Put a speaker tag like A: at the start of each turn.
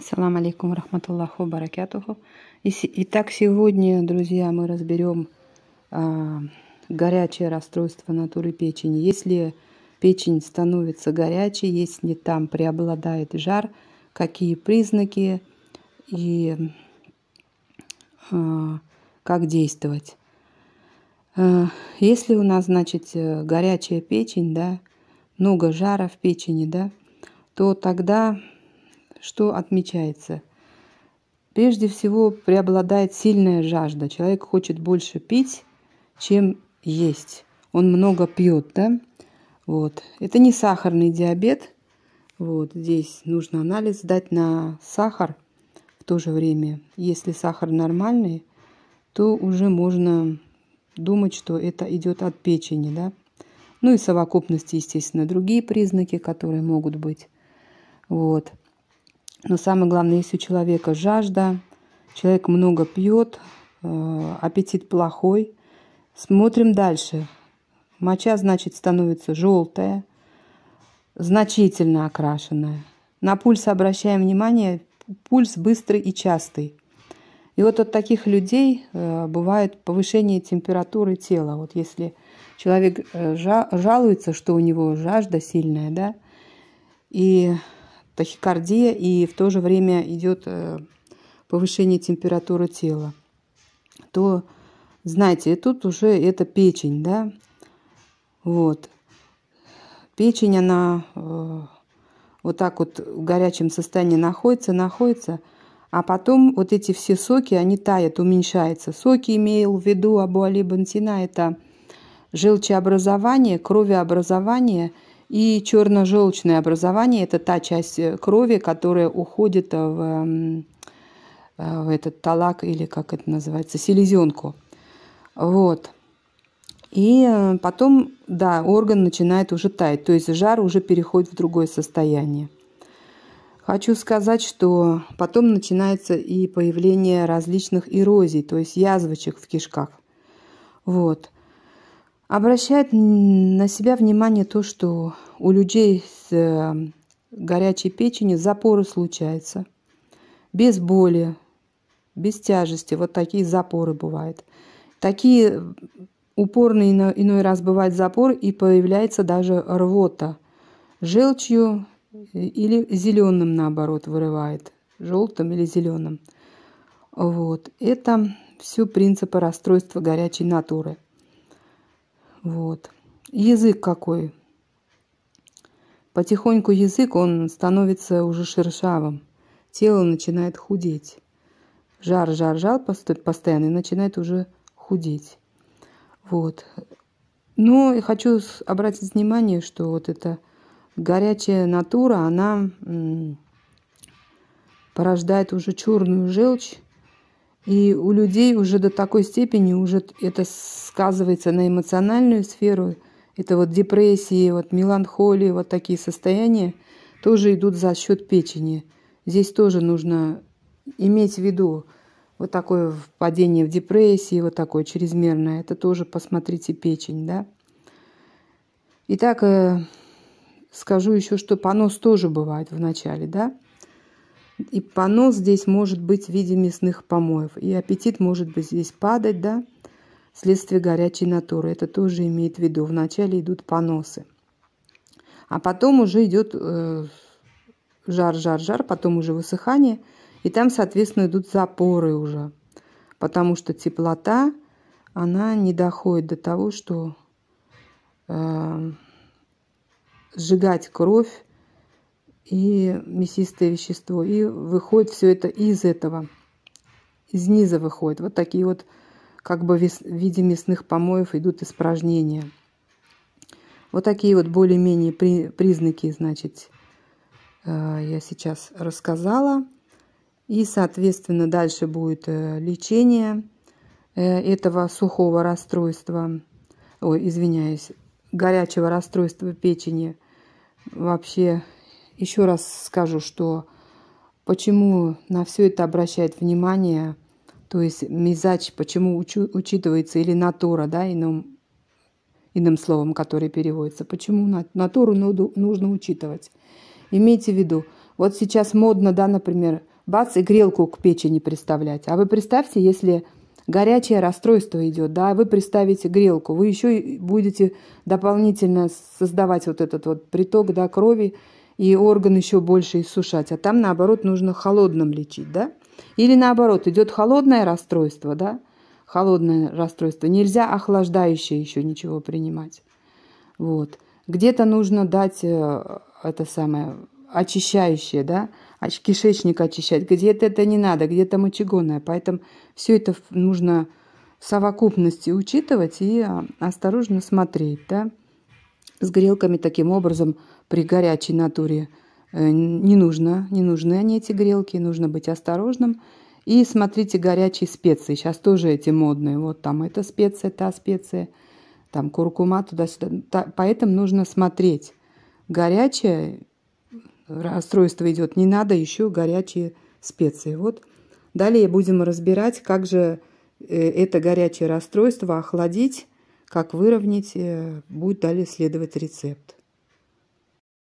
A: Ассаламу алейкум рахматуллаху баракятуху. Итак, сегодня, друзья, мы разберем а, горячее расстройство натуры печени. Если печень становится горячей, если там преобладает жар, какие признаки и а, как действовать. А, если у нас, значит, горячая печень, да, много жара в печени, да, то тогда что отмечается? Прежде всего преобладает сильная жажда. Человек хочет больше пить, чем есть. Он много пьет, да? Вот. Это не сахарный диабет. Вот здесь нужно анализ сдать на сахар в то же время. Если сахар нормальный, то уже можно думать, что это идет от печени, да? Ну и совокупности, естественно, другие признаки, которые могут быть. Вот. Но самое главное, если у человека жажда, человек много пьет, э, аппетит плохой. Смотрим дальше. Моча, значит, становится желтая, значительно окрашенная. На пульс обращаем внимание, пульс быстрый и частый. И вот от таких людей э, бывает повышение температуры тела. Вот если человек э, жалуется, что у него жажда сильная, да, и тахикардия и в то же время идет э, повышение температуры тела, то знаете, тут уже это печень, да, вот. Печень, она э, вот так вот в горячем состоянии находится, находится, а потом вот эти все соки, они тают, уменьшаются. Соки имел в виду Абу это желчеобразование, кровеобразование – и черно-желчное образование – это та часть э, крови, которая уходит в, э, в этот талак или как это называется, селезенку. Вот. И э, потом, да, орган начинает уже таять, то есть жар уже переходит в другое состояние. Хочу сказать, что потом начинается и появление различных эрозий, то есть язвочек в кишках. Вот обращает на себя внимание то, что у людей с э, горячей печени запоры случаются. Без боли, без тяжести. Вот такие запоры бывают. Такие э, упорные иной раз бывает запор и появляется даже рвота. Желчью э, или зеленым наоборот вырывает. Желтым или зеленым. Вот. Это все принципы расстройства горячей натуры. Вот. Язык какой. Потихоньку язык, он становится уже шершавым. Тело начинает худеть. Жар, жар, жар постоянный начинает уже худеть. Вот. Но я хочу обратить внимание, что вот эта горячая натура, она порождает уже черную желчь, и у людей уже до такой степени уже это сказывается на эмоциональную сферу. Это вот депрессии, вот меланхолии, вот такие состояния тоже идут за счет печени. Здесь тоже нужно иметь в виду вот такое падение в депрессии, вот такое чрезмерное. Это тоже посмотрите печень, да. Итак, э, скажу еще, что понос тоже бывает в начале, да. И понос здесь может быть в виде мясных помоев. И аппетит может быть здесь падать, да, вследствие горячей натуры. Это тоже имеет в виду. Вначале идут поносы. А потом уже идет э, жар, жар, жар, потом уже высыхание. И там, соответственно, идут запоры уже. Потому что теплота, она не доходит до того, что э, сжигать кровь и мясистое вещество. И выходит все это из этого, из низа выходит. Вот такие вот как бы в виде мясных помоев идут испражнения. Вот такие вот более-менее при, признаки, значит, э, я сейчас рассказала. И, соответственно, дальше будет э, лечение э, этого сухого расстройства, ой, извиняюсь, горячего расстройства печени. Вообще еще раз скажу, что почему на все это обращает внимание, то есть мизач, почему учитывается или натура, да, иным, иным словом, которое переводится, почему натуру нужно учитывать. Имейте в виду, вот сейчас модно, да, например, бац, и грелку к печени представлять. А вы представьте, если горячее расстройство идет, да, вы представите грелку, вы еще будете дополнительно создавать вот этот вот приток, да, крови, и орган еще больше иссушать, а там, наоборот, нужно холодным лечить, да? Или наоборот, идет холодное расстройство, да? Холодное расстройство. Нельзя охлаждающее еще ничего принимать. Вот. Где-то нужно дать э, это самое очищающее, да, кишечник очищать. Где-то это не надо, где-то мочегонное. Поэтому все это нужно в совокупности учитывать и а, осторожно смотреть, да с грелками таким образом при горячей натуре э, не нужно, не нужны они эти грелки, нужно быть осторожным. И смотрите горячие специи, сейчас тоже эти модные, вот там эта специя, та специя, там куркума туда-сюда, поэтому нужно смотреть. Горячее э, расстройство идет, не надо еще горячие специи. Вот далее будем разбирать, как же э, это горячее расстройство охладить как выровнять, э, будет далее следовать рецепт.